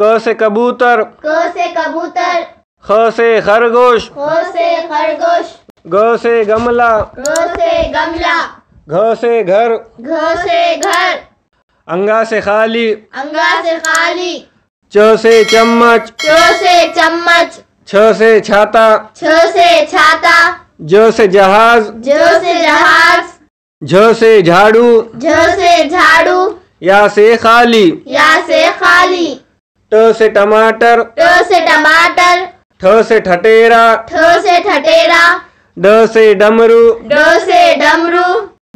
क से कबूतर क से कबूतर ख से खरगोश ख से खरगोश ग से गमला ग से गमला घ से घर घ से घर अंगा से खाली अंगा से खाली च से चम्मच च से चम्मच छ से छाता छ से छाता ज से जहाज ज से जहाज झ से झाड़ू झ से झाड़ू या से खाली या से ट से टमाटर ट से टमाटर ठ से ठटेरा ठ से ठटेरा ड से डमरू ड से डमरू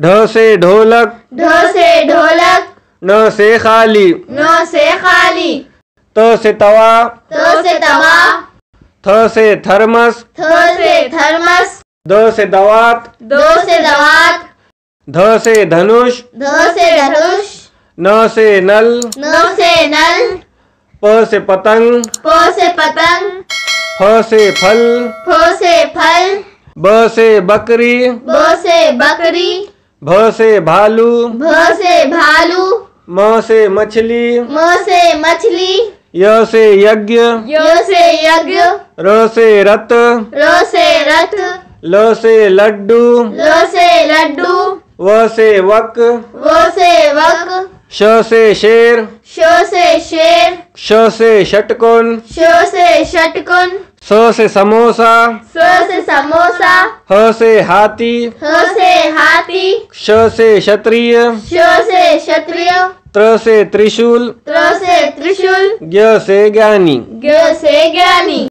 ढ से ढोलक ढ से ढोलक न से खाली न से खाली त से तवा त से तवा थ से थर्मस थ से थर्मस द से दवात द से दवात ध से धनुष ध से धनुष न से नल न से नल प से पतंग प से पतंग फ से फल फ से फल ब से बकरी ब से बकरी भ से भालू भ से भालू म से मछली म से मछली य से यज्ञ य से यज्ञ र से रथ र से रथ ल से लड्डू ल से लड्डू व से वक व से वक श से शेर श से शेर श से षटकोण श से षटकोण स से समोसा स से समोसा ह से हाथी ह से हाथी श से क्षत्रिय श से क्षत्रिय त्र से त्रिशूल त्र से त्रिशूल ज्ञ से ज्ञानी ज्ञ से ज्ञानी